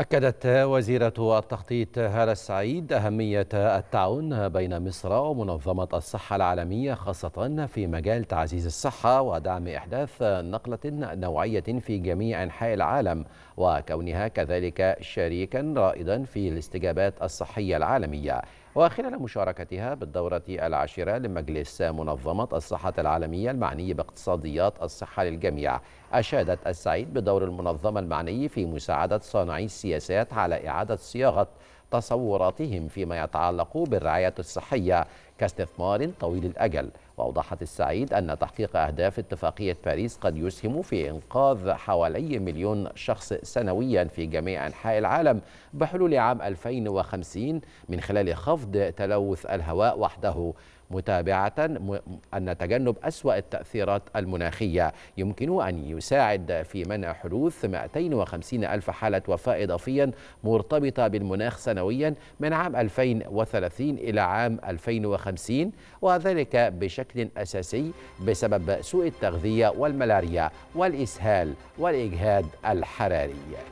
أكدت وزيرة التخطيط هالة السعيد أهمية التعاون بين مصر ومنظمة الصحة العالمية خاصة في مجال تعزيز الصحة ودعم إحداث نقلة نوعية في جميع أنحاء العالم وكونها كذلك شريكا رائدا في الاستجابات الصحية العالمية وخلال مشاركتها بالدورة العاشرة لمجلس منظمة الصحة العالمية المعني باقتصاديات الصحة للجميع أشادت السعيد بدور المنظمة المعني في مساعدة صانعي السياسات على إعادة صياغة تصوراتهم فيما يتعلق بالرعاية الصحية كاستثمار طويل الأجل وأوضحت السعيد أن تحقيق أهداف اتفاقية باريس قد يسهم في إنقاذ حوالي مليون شخص سنويا في جميع أنحاء العالم بحلول عام 2050 من خلال خفض تلوث الهواء وحده متابعة أن تجنب أسوأ التأثيرات المناخية يمكن أن يساعد في منع حدوث 250 ألف حالة وفاة إضافيا مرتبطة بالمناخ سنويا من عام 2030 إلى عام 2050 وذلك بشكل أساسي بسبب سوء التغذية والملاريا والإسهال والإجهاد الحراري